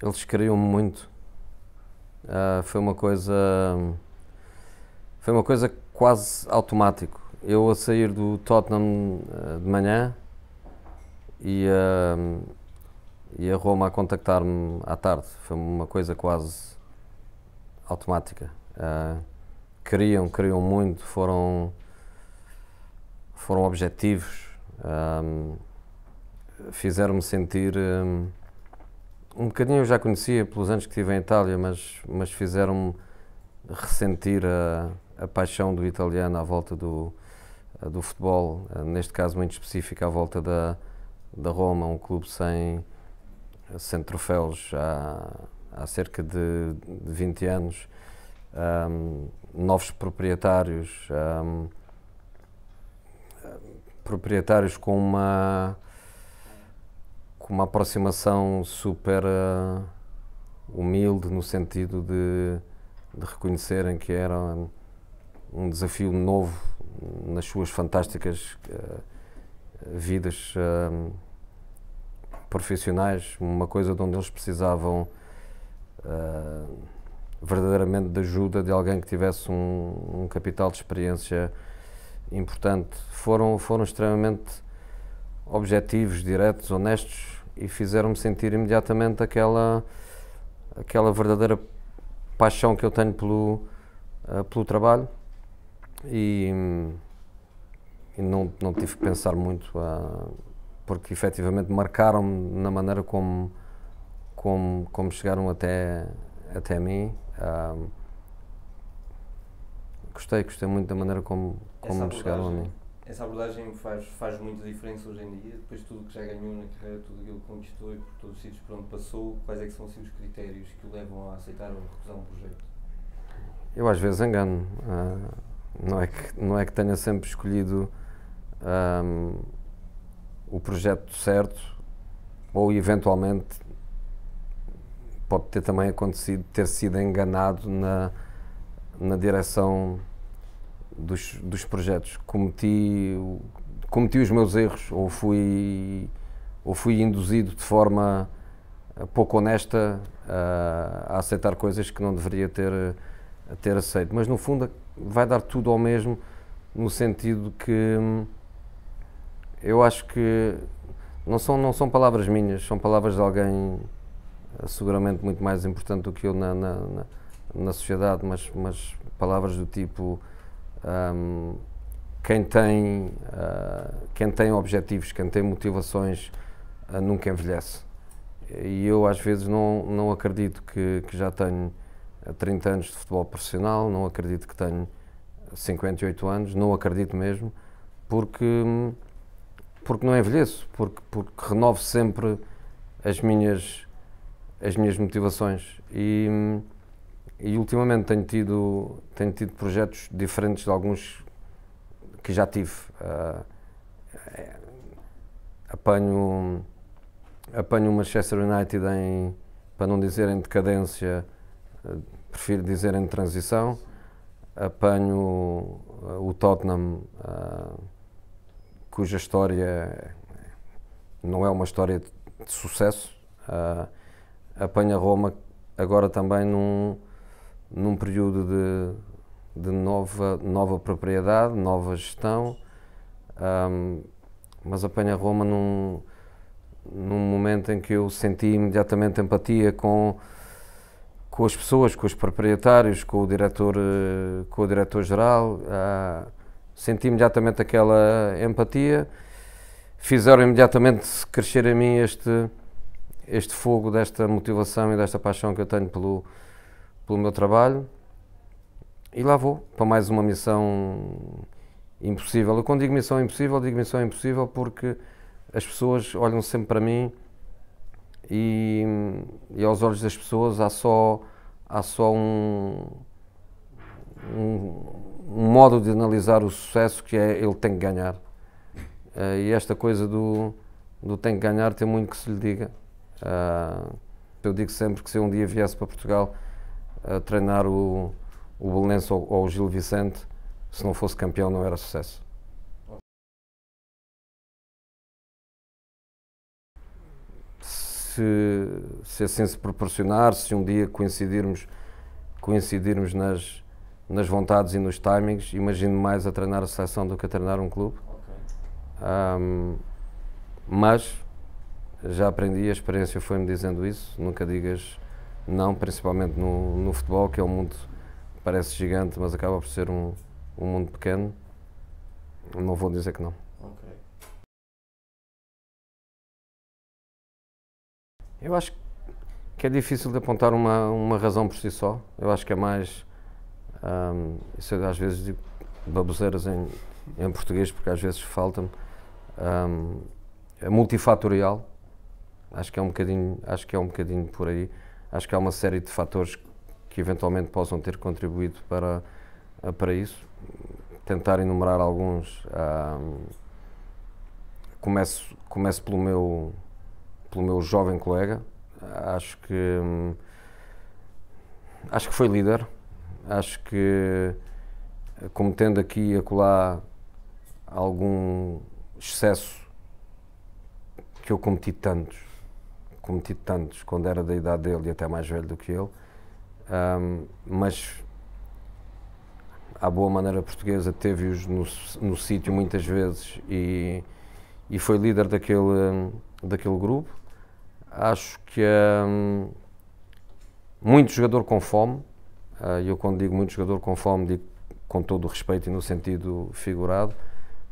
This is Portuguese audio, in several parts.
Eles queriam-me muito. Uh, foi uma coisa. Foi uma coisa quase automático. Eu a sair do Tottenham uh, de manhã e, uh, e a Roma a contactar-me à tarde. Foi uma coisa quase automática. Uh, queriam, queriam muito, foram, foram objetivos, um, fizeram-me sentir. Um, um bocadinho eu já conhecia pelos anos que estive em Itália, mas, mas fizeram-me ressentir a, a paixão do italiano à volta do, do futebol, eh, neste caso muito específico à volta da, da Roma, um clube sem, sem troféus há, há cerca de 20 anos, um, novos proprietários, um, proprietários com uma com uma aproximação super uh, humilde no sentido de, de, reconhecerem que era um desafio novo nas suas fantásticas uh, vidas uh, profissionais, uma coisa de onde eles precisavam verdadeiramente de ajuda de alguém que tivesse um, um capital de experiência importante. Foram, foram extremamente objetivos, diretos, honestos, e fizeram-me sentir imediatamente aquela, aquela verdadeira paixão que eu tenho pelo, uh, pelo trabalho e, e, não, não tive que pensar muito, ah, porque efetivamente marcaram-me na maneira como, como, como chegaram até, até mim. Ah, gostei, gostei muito da maneira como, é como chegaram a mim essa abordagem faz, faz muita diferença hoje em dia, depois tudo que já ganhou na carreira, tudo aquilo que conquistou e por todos os sítios por onde passou, quais é que são assim, os critérios que o levam a aceitar ou recusar um projeto? Eu às vezes engano, uh, não, é que, não é que tenha sempre escolhido um, o projeto certo ou eventualmente pode ter também acontecido ter sido enganado na, na direção dos, dos projetos. Cometi, cometi os meus erros ou fui, ou fui induzido de forma eh, pouco honesta a, eh, a aceitar coisas que não deveria ter, eh, ter aceito. Mas no fundo vai dar tudo ao mesmo, no sentido que hum, eu acho que não são, não são palavras minhas, são palavras de alguém seguramente muito mais importante do que eu na, na, na, na sociedade, mas, mas palavras do tipo um, quem, tem, uh, quem tem objetivos, quem tem motivações, uh, nunca envelhece. E eu, às vezes, não, não acredito que, que já tenho 30 ah, anos de futebol profissional, não acredito que tenho 58 anos, não acredito mesmo, porque, porque não envelheço, porque, porque renovo sempre as minhas, as minhas motivações. E, e ultimamente tenho tido, tenho tido projetos diferentes de alguns que já tive. Uh, apanho, apanho o Manchester United em, para não dizer em decadência, ah, prefiro dizer em transição. Apanho ah, o Tottenham, cuja história não é uma história de, de sucesso. apanho a Roma agora também num num período de, de nova, nova propriedade, nova gestão, um, mas apanha Roma num, num momento em que eu senti imediatamente empatia com, com as pessoas, com os proprietários, com o diretor, eh, com o diretor geral. Ah, senti imediatamente aquela empatia. Fizeram imediatamente crescer em mim este, este fogo desta motivação e desta paixão que eu tenho pelo, pelo meu trabalho e lá vou para mais uma missão impossível. Eu quando digo missão impossível, digo missão impossível porque as pessoas olham sempre para mim e, e aos olhos das pessoas há só, há só um, um, um modo de analisar o sucesso que é ele tem que ganhar. Uh, e esta coisa do, do tem que ganhar tem muito que se lhe diga. Uh, eu digo sempre que se um dia viesse para Portugal a treinar o, o Belenense ou, ou o Gil Vicente, se não fosse campeão não era sucesso. Se, se assim se proporcionar, se um dia coincidirmos, coincidirmos nas, nas vontades e nos timings, imagino mais a treinar a seleção do que a treinar um clube. Okay. Um, mas já aprendi, a experiência foi-me dizendo isso, nunca digas não principalmente no, no futebol, que é um mundo parece gigante, mas acaba por ser um, um mundo pequeno. Não vou dizer que não. Okay. Eu acho que é difícil de apontar uma, uma razão por si só. Eu acho que é mais. Um, isso eu, às vezes digo baboseiras em, em português, porque às vezes falta-me. Um, é multifatorial. Acho que é um bocadinho, acho que é um bocadinho por aí. Acho que há uma série de fatores que eventualmente possam ter contribuído para, eh, para isso. Tentar enumerar alguns. Um, começo, começo pelo, meu, pelo meu jovem colega. Acho que. Hum, acho que foi líder. Acho que, cometendo aqui e acolá algum excesso que eu cometi tantos, cometido tantos quando era da idade dele e até mais velho do que ele, um, mas à boa maneira portuguesa teve-os no, no sítio muitas vezes e, e foi líder daquele, daquele grupo. Acho que um, muito jogador com fome, ah, e uh, eu quando digo muito jogador com fome, digo com todo o respeito e no sentido figurado,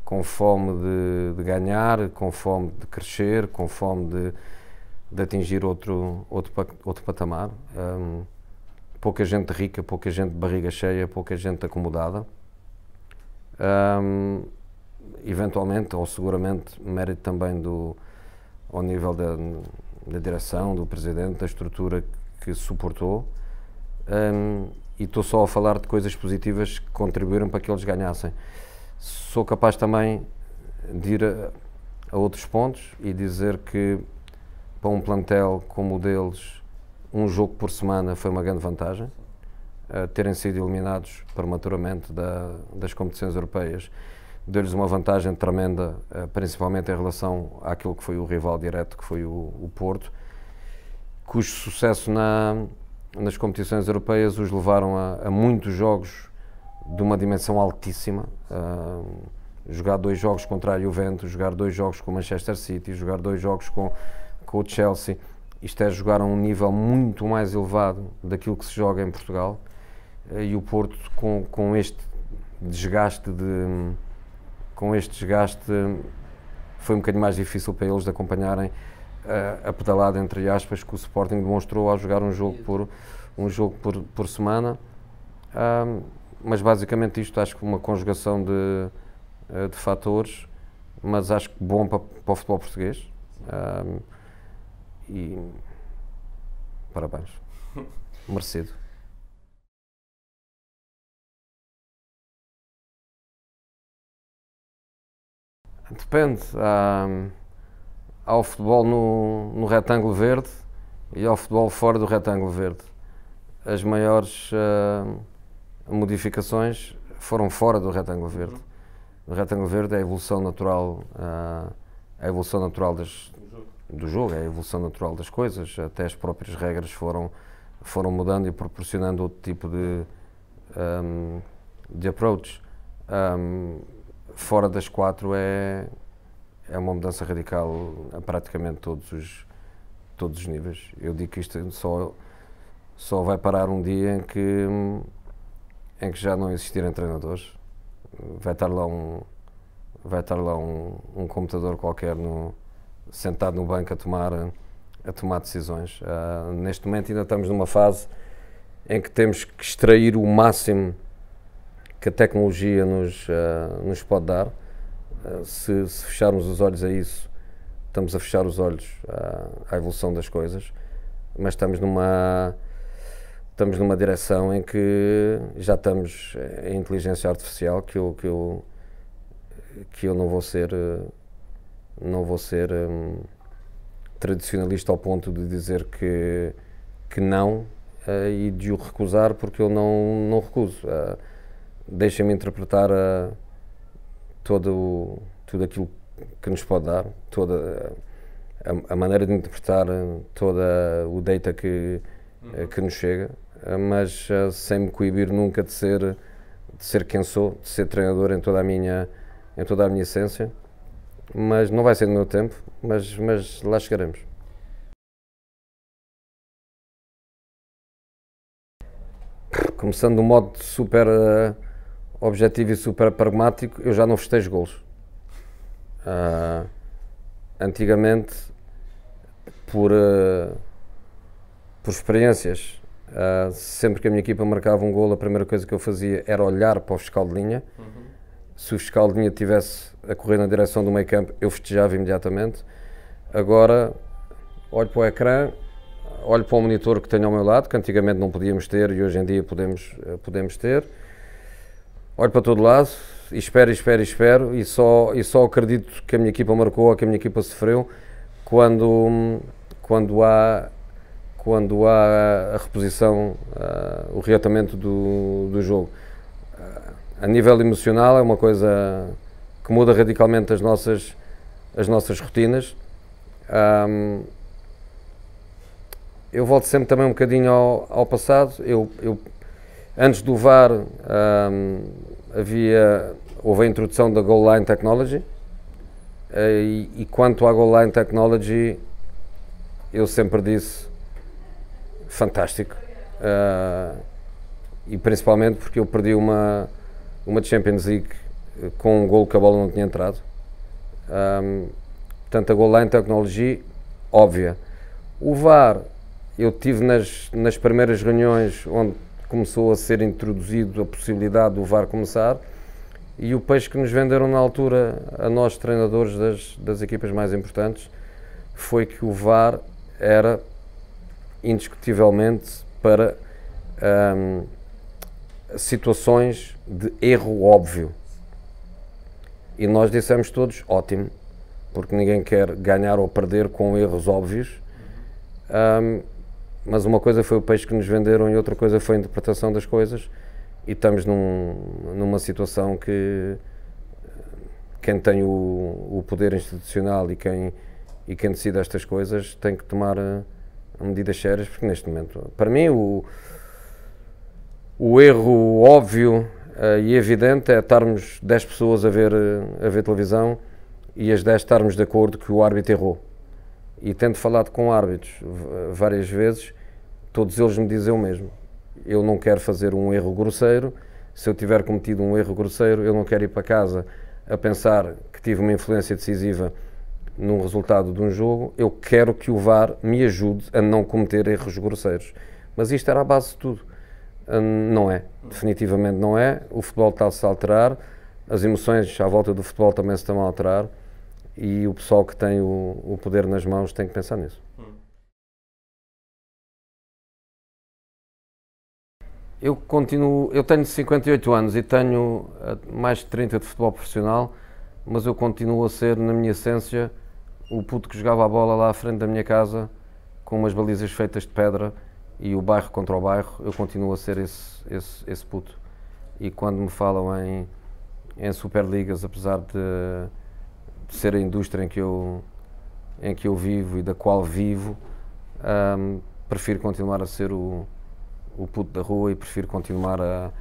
com fome de, de ganhar, com fome de crescer, com fome de de atingir outro, outro, outro patamar. Um, pouca gente rica, pouca gente de barriga cheia, pouca gente acomodada. Um, eventualmente, ou seguramente, mérito também do, ao nível da, da direção, do presidente, da estrutura que suportou. Um, e estou só a falar de coisas positivas que contribuíram para que eles ganhassem. Sou capaz também de ir a, a outros pontos e dizer que para um plantel como o deles, um jogo por semana foi uma grande vantagem. Uh, terem sido eliminados prematuramente da, das competições europeias deu-lhes uma vantagem tremenda, uh, principalmente em relação àquilo que foi o rival direto, que foi o, o Porto, cujo sucesso na, nas competições europeias os levaram a, a muitos jogos de uma dimensão altíssima. Uh, jogar dois jogos contra a Juventus, jogar dois jogos com o Manchester City, jogar dois jogos com com o Chelsea, isto é jogar a um nível muito mais elevado daquilo que se joga em Portugal. Eh, e o Porto, com, com este desgaste de. Com este desgaste, foi um bocadinho mais difícil para eles de acompanharem a, eh, a pedalada, entre aspas, que o Sporting demonstrou ao jogar um jogo por, um jogo por, por semana. Um, mas basicamente isto acho que uma conjugação de, eh, de fatores, mas acho que bom para, para o futebol português. Um, e parabéns. Merecido. Depende. Há, hum, há o futebol no, no retângulo verde e ao futebol fora do retângulo verde. As maiores uh, modificações foram fora do retângulo verde. Uhum. O retângulo verde é a evolução natural, uh, a evolução natural das, do jogo, é a evolução natural das coisas, até as próprias regras foram, foram mudando e proporcionando outro tipo de, um, de approach. Um, fora das quatro é, é uma mudança radical a praticamente todos os, todos os níveis. Eu digo que isto só, só vai parar um dia em que, em que já não existirem treinadores. Vai estar lá um, vai estar lá um, um computador qualquer no, sentado no banco a tomar, a tomar decisões. Uh, neste momento ainda estamos numa fase em que temos que extrair o máximo que a tecnologia nos, uh, nos pode dar. Uh, se, se, fecharmos os olhos a isso, estamos a fechar os olhos à, à evolução das coisas, mas estamos numa estamos numa direção em que já estamos em inteligência artificial que eu que eu que eu não vou ser não vou ser hum, tradicionalista ao ponto de dizer que, que não uh, e de o recusar porque eu não, não recuso. Uh, eh, Deixa-me interpretar uh, todo, tudo aquilo que nos pode dar, toda a, a maneira de interpretar toda o data que, uhum. que nos chega, mas sem me coibir nunca de ser, de ser quem sou, de ser treinador em toda a minha, em toda a minha essência mas não vai ser no meu tempo, mas, mas lá chegaremos. Começando de um modo super uh, objetivo e super pragmático, eu já não festejo golos. Uh, antigamente, por, uh, por experiências, ah, sempre que a minha equipa marcava um golo, a primeira coisa que eu fazia era olhar para o fiscal de linha. Uhum se o fiscal de linha tivesse a correr na direção do meio campo, eu festejava imediatamente. Agora, olho para o ecrã, olho para o monitor que tenho ao meu lado, que antigamente não podíamos ter e hoje em dia podemos, eh, podemos ter. Olho para todo lado e espero, e espero, e espero e só, e só acredito que a minha equipa marcou ou que a minha equipa sofreu quando, quando há quando há a reposição, uh, o reatamento do, do jogo a nível emocional é uma coisa que muda radicalmente as nossas, as nossas rotinas. Um, eu volto sempre também um bocadinho ao, ao passado. Eu, eu, antes do VAR um, havia, houve a introdução da Goal Line Technology eh, e, e quanto à Goal Line Technology eu sempre disse fantástico. Uh, e principalmente porque eu perdi uma, uma Champions League eh, com um gol que a bola não tinha entrado. Um, portanto, a goal line tecnologia óbvia. O VAR, eu tive nas, nas primeiras reuniões onde começou a ser introduzido a possibilidade do VAR começar e o peixe que nos venderam na altura a nós treinadores das, das equipas mais importantes foi que o VAR era indiscutivelmente para um, situações de erro óbvio. E nós dissemos todos: ótimo, porque ninguém quer ganhar ou perder com erros óbvios. Um, mas uma coisa foi o peixe que nos venderam e outra coisa foi a interpretação das coisas. E estamos num, numa situação que eh, quem tem o, o poder institucional e quem, e quem decide estas coisas tem que tomar eh, medidas sérias, porque neste momento, para mim, o, o erro óbvio uh, e evidente é estarmos 10 pessoas a ver, eh, a ver televisão e as 10 estarmos de acordo que o árbitro errou. E tendo falado com árbitros várias vezes, todos eles me dizem o mesmo. Eu não quero fazer um erro grosseiro. Se eu tiver cometido um erro grosseiro, eu não quero ir para casa a pensar que tive uma influência decisiva num resultado de um jogo. Eu quero que o VAR me ajude a não cometer erros grosseiros. Mas isto era a base de tudo não é. Definitivamente não é. O futebol está-se a alterar, as emoções à volta do futebol também se estão a alterar e o pessoal que tem o, o poder nas mãos tem que pensar nisso. Eu continuo, eu tenho 58 anos e tenho eh, mais de 30 de futebol profissional, mas eu continuo a ser, na minha essência, o puto que jogava a bola lá à frente da minha casa com umas balizas feitas de pedra e o bairro contra o bairro, eu continuo a ser esse, esse, esse puto. E quando me falam em, em Superligas, apesar de, de, ser a indústria em que, eu, em que eu vivo e da qual vivo, um, prefiro continuar a ser o, o puto da rua e prefiro continuar a,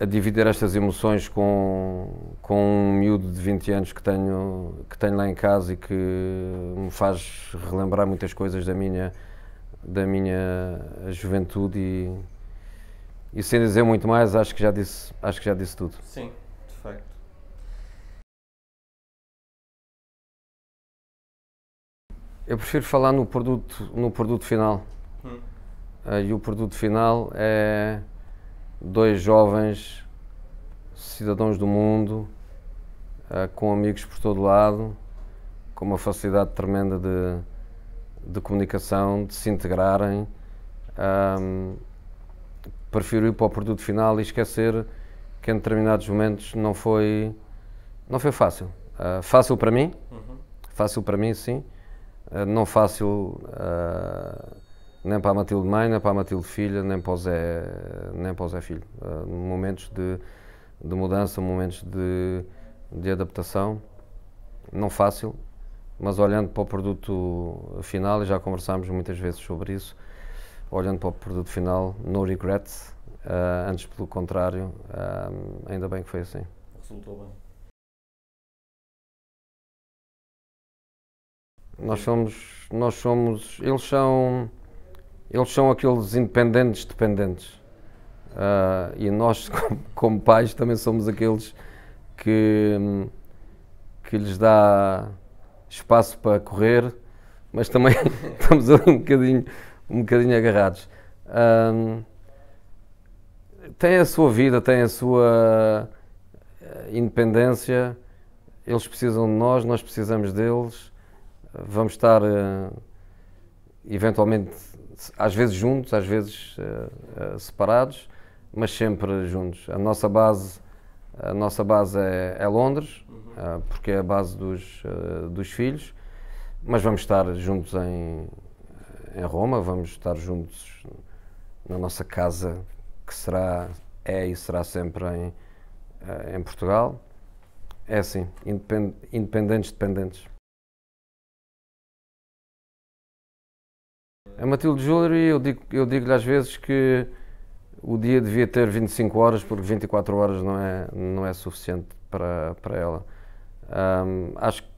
a dividir estas emoções com, com um miúdo de 20 anos que tenho, que tenho lá em casa e que me faz relembrar muitas coisas da minha da minha juventude e, e sem dizer muito mais, acho que já disse, acho que já disse tudo. Sim, de facto. Eu prefiro falar no produto, no produto final. Hum. Uh, e o produto final é dois jovens cidadãos do mundo, uh, com amigos por todo lado, com uma facilidade tremenda de de comunicação de se integrarem, um, prefiro ir para o produto final e esquecer que em determinados momentos não foi, não foi fácil. Uh, fácil para mim, uhum. fácil para mim, sim. Uh, não fácil uh, nem para a Matilde mãe, nem para a Matilde filha, nem para o Zé, nem para o Zé filho. momentos de, de mudança, momentos de, de adaptação, não fácil, mas olhando para o produto final, e já conversámos muitas vezes sobre isso, olhando para o produto final, no regrets, uh, antes pelo contrário, uh, ainda bem que foi assim. Resultou bem. Nós somos, nós somos, eles são, eles são aqueles independentes dependentes. Uh, e nós, como, como pais, também somos aqueles que, que lhes dá espaço para correr, mas também estamos ali um bocadinho, um bocadinho agarrados. Um, tem a sua vida, tem a sua eh, independência, eles precisam de nós, nós precisamos deles, vamos estar uh, eventualmente, às vezes juntos, às vezes uh, uh, separados, mas sempre juntos. A nossa base a nossa base é, é Londres, uhum. porque é a base dos, eh, dos filhos, mas vamos estar juntos em, em Roma, vamos estar juntos na nossa casa, que será, é e será sempre em, eh, em Portugal. É assim, independ, independentes, dependentes. A Matilde Jewelry, eu digo-lhe digo às vezes que o dia devia ter 25 horas, porque 24 horas não é, não é suficiente para, para ela. Um, acho que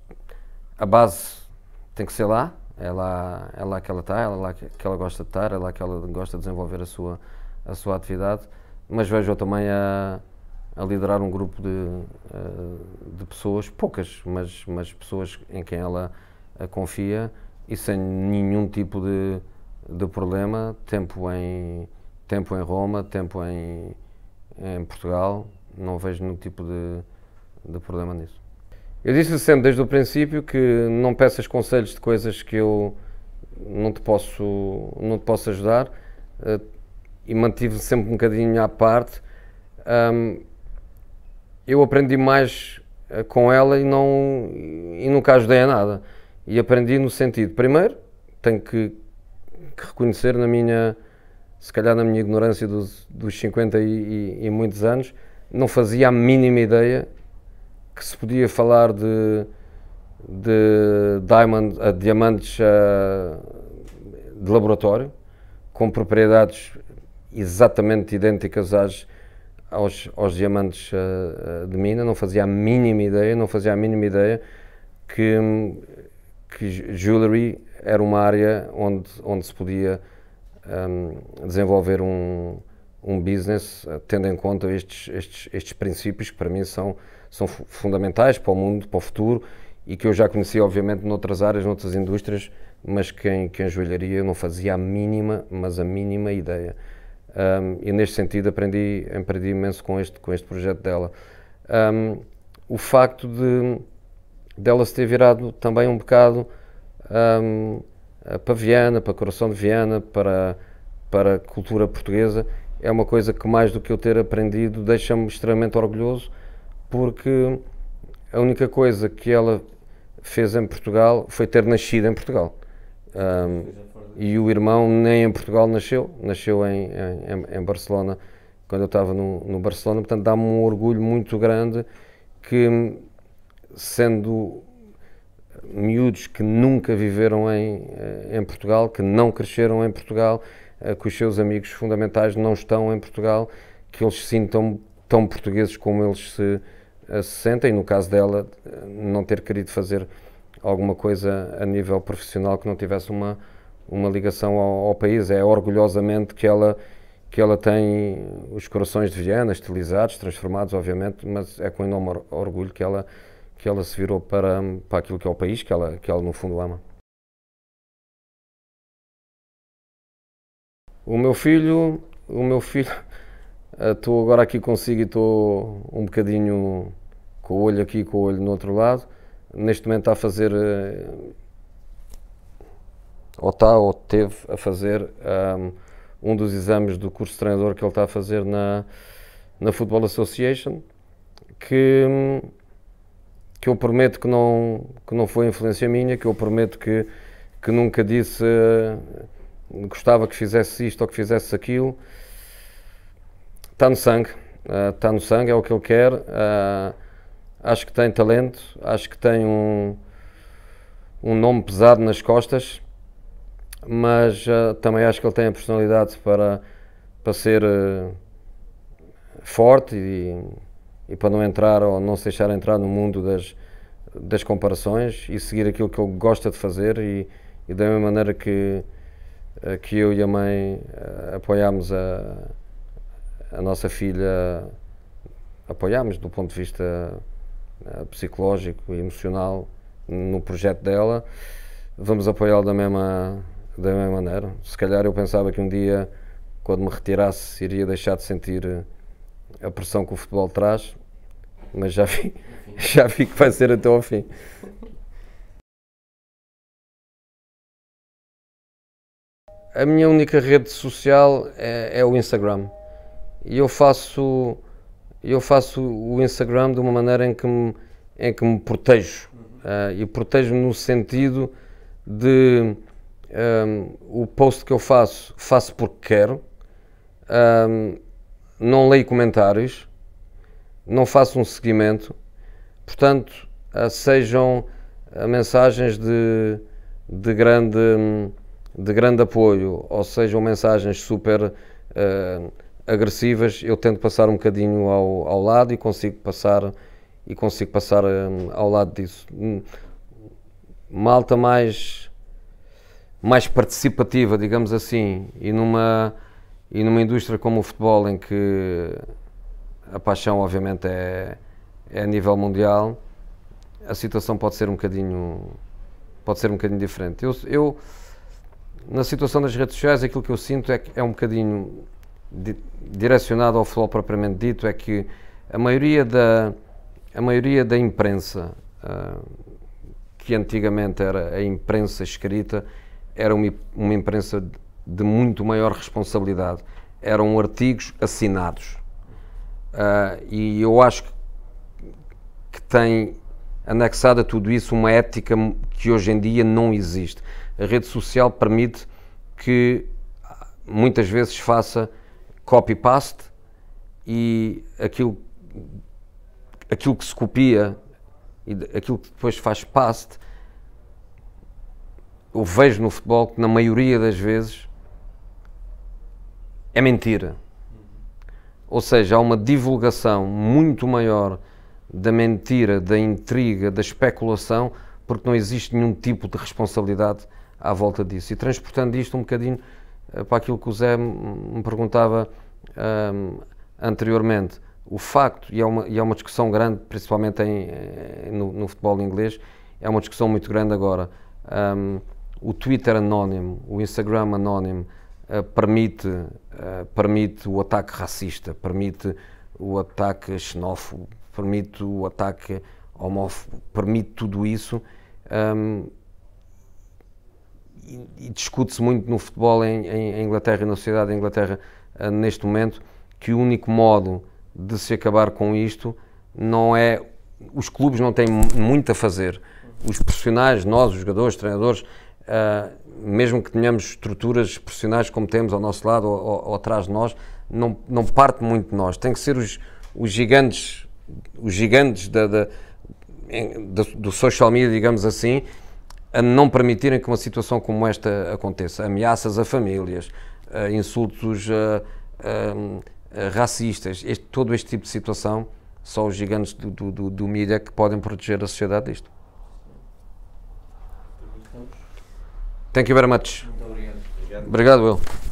a base tem que ser lá, é lá, é lá que ela está, é lá que, ela gosta de estar, é lá que ela gosta de desenvolver a sua, a sua atividade, mas vejo-a também a, a liderar um grupo de, eh, de pessoas, poucas, mas, mas pessoas em quem ela eh, confia e sem nenhum tipo de, de problema, tempo em tempo em Roma, tempo em, em Portugal, não vejo nenhum tipo de, de problema nisso. Eu disse sempre desde o princípio que não peças conselhos de coisas que eu não te posso, não te posso ajudar eh, e mantive sempre um bocadinho à parte. Um, eu aprendi mais eh, com ela e, não, e nunca ajudei a nada. E aprendi no sentido, primeiro, tenho que, que reconhecer na minha, se calhar na minha ignorância dos, dos 50 e, e, e muitos anos, não fazia a mínima ideia que se podia falar de, de diamond, diamantes de laboratório, com propriedades exatamente idênticas às, aos, aos diamantes de mina, não fazia a mínima ideia, não fazia a mínima ideia que, que jewelry era uma área onde, onde se podia um, desenvolver um, um business eh, tendo em conta estes, estes, estes princípios que para mim são, são fundamentais para o mundo, para o futuro e que eu já conheci obviamente noutras áreas, noutras indústrias, mas que em, que em eu não fazia a mínima, mas a mínima ideia. Um, e neste sentido aprendi, aprendi imenso com este, com este projeto dela. Um, o facto de dela se ter virado também um bocado um, eh, para Viana, para Coração de Viana, para, para a cultura portuguesa, é uma coisa que mais do que eu ter aprendido deixa-me extremamente orgulhoso, porque a única coisa que ela fez em Portugal foi ter nascido em Portugal. Um, e o irmão nem em Portugal nasceu, nasceu em, em, em Barcelona, quando eu estava no, no Barcelona. Portanto, dá-me um orgulho muito grande que, sendo miúdos que nunca viveram em, eh, em Portugal, que não cresceram em Portugal, eh, que os seus amigos fundamentais não estão em Portugal, que eles se sintam tão portugueses como eles se, eh, se sentem. No caso dela, não ter querido fazer alguma coisa a nível profissional que não tivesse uma, uma ligação ao, ao, país. É orgulhosamente que ela, que ela tem os corações de Viena estilizados, transformados, obviamente, mas é com enorme orgulho que ela que ela se virou para, para aquilo que é o país que ela, que ela no fundo ama. O meu filho, o meu filho, estou eh, agora aqui consigo e estou um bocadinho com o olho aqui, com o olho no outro lado. Neste momento está a fazer, eh, ou está ou teve a fazer um, eh, um dos exames do curso de treinador que ele está a fazer na, na Football Association, que hum, que eu prometo que não, que não foi influência minha, que eu prometo que, que nunca disse uh, gostava que fizesse isto ou que fizesse aquilo. Está no sangue, eh, está uh, no sangue, é o que ele quer. Uh, acho que tem talento, acho que tem um, um nome pesado nas costas, mas também acho que ele tem a personalidade para, para ser forte e e para não entrar ou não se deixar entrar no mundo das, das comparações e seguir aquilo que ele gosta de fazer e, e da mesma maneira que, eh, que eu e a mãe eh, apoiámos a, a nossa filha, apoiámos do ponto de vista eh, psicológico e emocional no projeto dela, vamos apoiá-la da mesma, da mesma maneira. Se calhar eu pensava que um dia, quando me retirasse, iria deixar de sentir a pressão que o futebol traz, mas já vi, já vi que vai ser até ao fim. A minha única rede social é, é o Instagram. E eu faço, eu faço o Instagram de uma maneira em que me, em que me protejo. Uh, e protejo-me no sentido de um, ehm, o post que eu faço, faço porque quero. Um, ehm, não leio comentários não faço um seguimento, portanto, ah, sejam ah, mensagens de, de, grande, de grande apoio, ou sejam mensagens super uh, agressivas, eu tento passar um bocadinho ao, ao lado e consigo passar e consigo passar um, ao lado disso. Hum, malta mais mais participativa, digamos assim, e numa e numa indústria como o futebol em que a paixão obviamente é, é a nível mundial, a situação pode ser um bocadinho pode ser um bocadinho diferente. Eu, eu na situação das redes sociais aquilo que eu sinto é que é um bocadinho di, direcionado ao futebol propriamente dito, é que a maioria da a maioria da imprensa uh, que antigamente era a imprensa escrita era uma, uma imprensa de muito maior responsabilidade. Eram artigos assinados Uh, e eu acho que tem anexado a tudo isso uma ética que hoje em dia não existe. A rede social permite que muitas vezes faça copy-paste e aquilo, aquilo que se copia e aquilo que depois faz paste, eu vejo no futebol que na maioria das vezes é mentira. Ou seja, há uma divulgação muito maior da mentira, da intriga, da especulação, porque não existe nenhum tipo de responsabilidade à volta disso. E transportando isto um bocadinho eh, para aquilo que o Zé me perguntava um, ehm, anteriormente, o facto, e é uma, e é uma discussão grande, principalmente em, eh, no, no, futebol inglês, é uma discussão muito grande agora. Um, ehm, o Twitter anónimo, o Instagram anónimo, eh, permite, eh, permite o ataque racista, permite o ataque xenófobo, permite o ataque homófobo, permite tudo isso. Um, ehm, e, e discute-se muito no futebol em, em, em, Inglaterra e na sociedade da Inglaterra uh, neste momento que o único modo de se acabar com isto não é. Os clubes não têm muito a fazer. Os profissionais, nós, os jogadores, os treinadores, uh, mesmo que tenhamos estruturas profissionais como temos ao nosso lado ou, ou, ou atrás de nós, não, não parte muito de nós. Tem que ser os, os gigantes, os gigantes da, da, da, do social media, digamos assim, a não permitirem que uma situação como esta aconteça. Ameaças a famílias, a insultos a, a, racistas, este, todo este tipo de situação, só os gigantes do, do, do, do mídia que podem proteger a sociedade disto. Thank you very much. Muito obrigado. Obrigado, obrigado Will.